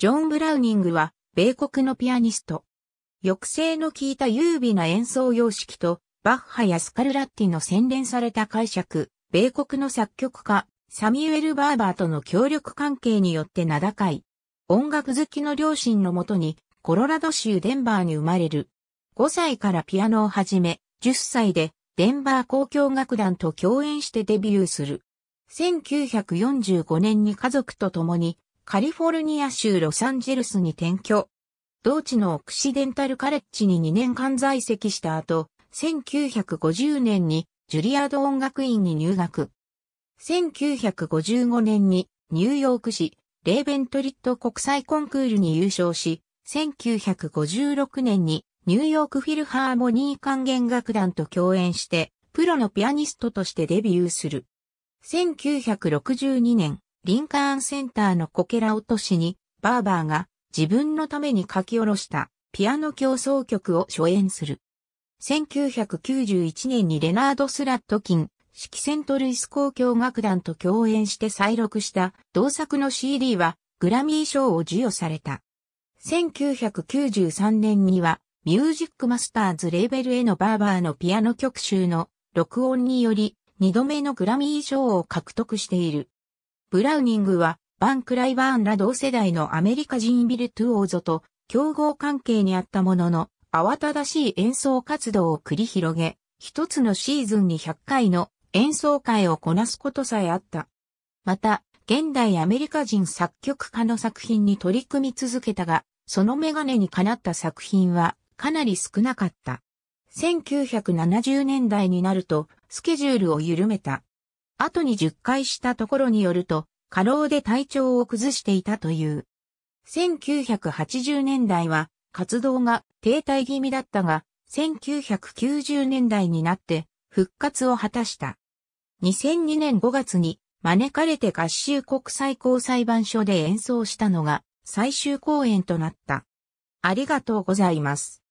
ジョン・ブラウニングは、米国のピアニスト。抑制の効いた優美な演奏様式と、バッハやスカルラッティの洗練された解釈、米国の作曲家、サミュエル・バーバーとの協力関係によって名高い。音楽好きの両親のもとに、コロラド州デンバーに生まれる。5歳からピアノを始め、10歳で、デンバー交響楽団と共演してデビューする。1945年に家族と共にカリフォルニア州ロサンゼルスに転居。同地のオクシデンタルカレッジに2年間在籍した後、1950年にジュリアード音楽院に入学。1955年にニューヨーク市レーベントリット国際コンクールに優勝し、1956年にニューヨークフィルハーモニー管弦楽団と共演して、プロのピアニストとしてデビューする。1962年、リンカーンセンターのこけら落としに、バーバーが自分のために書き下ろしたピアノ競争曲を初演する。1991年にレナード・スラットキン、季セントルイス交響楽団と共演して再録した同作の CD はグラミー賞を授与された。1993年にはミュージックマスターズレーベルへのバーバーのピアノ曲集の録音により2度目のグラミー賞を獲得している。ブラウニングは、バン・クライバーンら同世代のアメリカ人ビルトゥオーゾと競合関係にあったものの、慌ただしい演奏活動を繰り広げ、一つのシーズンに100回の演奏会をこなすことさえあった。また、現代アメリカ人作曲家の作品に取り組み続けたが、そのメガネにかなった作品はかなり少なかった。1970年代になるとスケジュールを緩めた。後に10回したところによると、過労で体調を崩していたという。1980年代は活動が停滞気味だったが、1990年代になって復活を果たした。2002年5月に招かれて合衆国最高裁判所で演奏したのが最終公演となった。ありがとうございます。